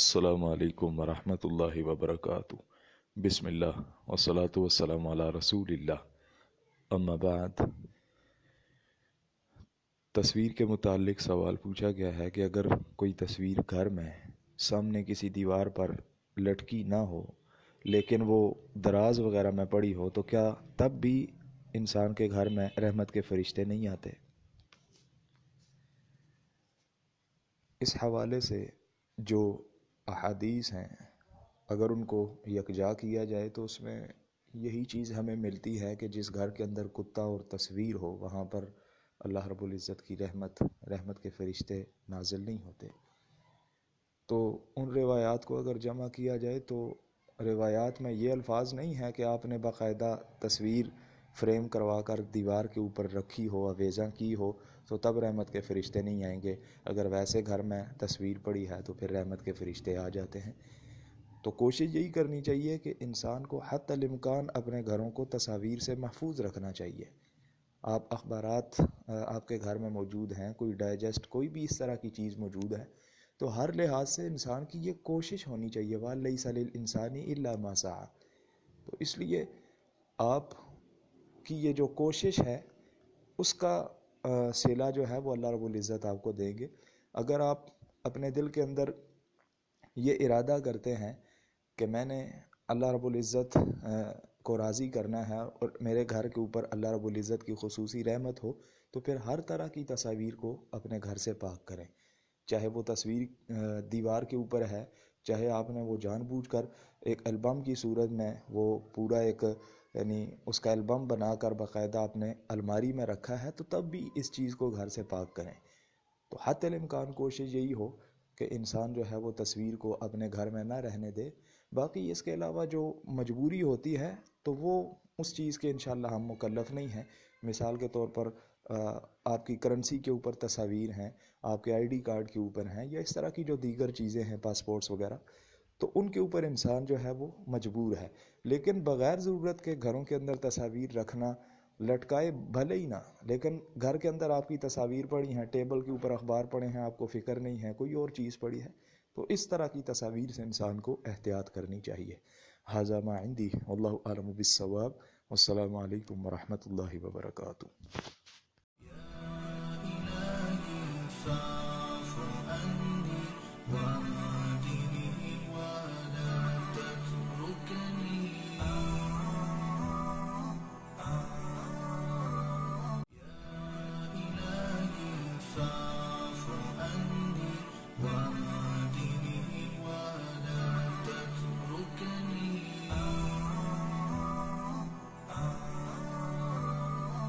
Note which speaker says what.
Speaker 1: अल्लाम वरहमल वबरक बसमिल्ला वसलात वसलाम रसूल अम्माबाद तस्वीर के मुतालिक सवाल पूछा गया है कि अगर कोई तस्वीर घर में सामने किसी दीवार पर लटकी ना हो लेकिन वो दराज वगैरह में पड़ी हो तो क्या तब भी इंसान के घर में रहमत के फरिश्ते नहीं आते इस हवाले से जो अहादीस हैं अगर उनको यकजा किया जाए तो उसमें यही चीज़ हमें मिलती है कि जिस घर के अंदर कुत्ता और तस्वीर हो वहाँ पर अल्लाह रब्बुल इज़्ज़त की रहमत रहमत के फरिश्ते नाजिल नहीं होते तो उन रिवायात को अगर जमा किया जाए तो रिवायात में ये अल्फाज नहीं है कि आपने बाकायदा तस्वीर फ्रेम करवा कर दीवार के ऊपर रखी हो आवेजा की हो तो तब रहमत के फ़रिश्ते नहीं आएंगे अगर वैसे घर में तस्वीर पड़ी है तो फिर रहमत के फ़रिश्ते आ जाते हैं तो कोशिश यही करनी चाहिए कि इंसान को हद तमकान अपने घरों को तस्वीर से महफूज रखना चाहिए आप अखबार आपके घर में मौजूद हैं कोई डाइजेस्ट कोई भी इस तरह की चीज़ मौजूद है तो हर लिहाज से इंसान की ये कोशिश होनी चाहिए वाल सलील इंसानी इलामा तो इसलिए आप कि ये जो कोशिश है उसका सिला जो है वो अल्लाह इज़्ज़त आपको देंगे अगर आप अपने दिल के अंदर ये इरादा करते हैं कि मैंने अल्लाह रबुल्ज़त को राज़ी करना है और मेरे घर के ऊपर अल्लाह रबुल्ज़त की खसूस रहमत हो तो फिर हर तरह की तस्वीर को अपने घर से पाक करें चाहे वो तस्वीर दीवार के ऊपर है चाहे आपने वो जानबूझकर एक एल्बम की सूरत में वो पूरा एक यानी उसका एल्बम बनाकर बाकायदा आपने अलमारी में रखा है तो तब भी इस चीज़ को घर से पाक करें तो हतमकान इम्कान कोशिश यही हो कि इंसान जो है वो तस्वीर को अपने घर में ना रहने दे बाकी इसके अलावा जो मजबूरी होती है तो वो उस चीज़ के इन हम मुकलफ़ नहीं हैं मिसाल के तौर पर आपकी करेंसी के ऊपर तस्वीर हैं आपके आईडी कार्ड के ऊपर हैं या इस तरह की जो दीगर चीज़ें हैं पासपोर्ट्स वगैरह तो उनके ऊपर इंसान जो है वो मजबूर है लेकिन बग़ैर ज़रूरत के घरों के अंदर तस्वीर रखना लटकाए भले ही ना लेकिन घर के अंदर आपकी तस्वीर पड़ी हैं टेबल के ऊपर अखबार पड़े हैं आपको फ़िक्र नहीं है कोई और चीज़ पड़ी है तो इस तरह की तस्वीर से इंसान को एहतियात करनी चाहिए हाजा माइंदी अल्लाम बिसवाब अल्लाम वरहमल वर्का